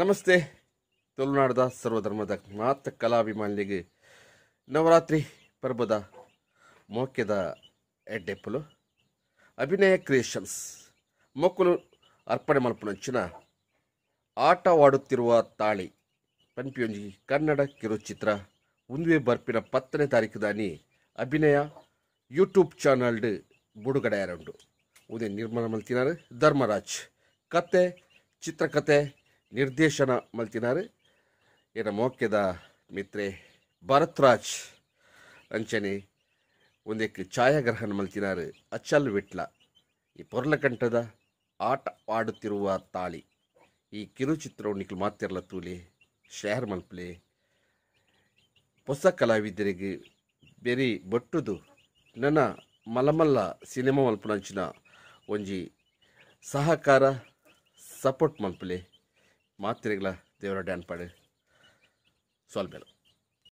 ನಮಸ್ತೆ ತುಳುನಾಡದ ಸರ್ವಧರ್ಮದ ಮಾತ ಕಲಾಭಿಮಾನಿಗೆ ನವರಾತ್ರಿ ಪರ್ವದ ಮೋಕ್ಯದ ಎಡ್ಡೆಪ್ಪಲು ಅಭಿನಯ ಕ್ರಿಯೇಷನ್ಸ್ ಮೊಕ್ಕಲು ಅರ್ಪಣೆ ಮಲ್ಪನಂಚಿನ ಆಟವಾಡುತ್ತಿರುವ ತಾಳಿ ಪನ್ಪಿಯೊಂಜಿ ಕನ್ನಡ ಕಿರುಚಿತ್ರ ಉಂದುವೆ ಬರ್ಪಿನ ಪತ್ತನೇ ದಾನಿ ಅಭಿನಯ ಯೂಟ್ಯೂಬ್ ಚಾನಲ್ಡ್ ಬುಡುಗಡೆಯಾರುಂಡು ಉದಯ ನಿರ್ಮಾಣ ಮಲ್ತಿನ ಧರ್ಮರಾಜ್ ಕತೆ ಚಿತ್ರಕತೆ ನಿರ್ದೇಶನ ಮಲ್ತಿನಾರೆ ಏನ ಮೋಕ್ಯದ ಮಿತ್ರೆ ರಾಜ್ ಅಂಚನೆ ಒಂದಕ್ಕೆ ಛಾಯಾಗ್ರಹಣ ಮಲ್ತಿನಾರು ಅಚಲ್ ವಿಟ್ಲ ಈ ಪೊರ್ಲಕಂಠದ ಆಟ ಆಡುತ್ತಿರುವ ತಾಳಿ ಈ ಕಿರುಚಿತ್ರವು ನಿಕ್ಲು ಮಾತಿರಲ ತೂಲಿ ಶೇರ್ ಮಲ್ಪಲೆ ಹೊಸ ಕಲಾವಿದರಿಗೆ ಬೆರಿ ಬಟ್ಟುದು ನನ್ನ ಮಲಮಲ್ಲ ಸಿನಿಮಾ ಮಲ್ಪನಂಚಿನ ಒಂಜಿ ಸಹಕಾರ ಸಪೋರ್ಟ್ ಮಲ್ಪಲೆ ಮಾತ್ರೆಗಳ ದೇವರ ಡ್ಯಾನ್ ಪಾಡಿ ಸಾಲ್ವ್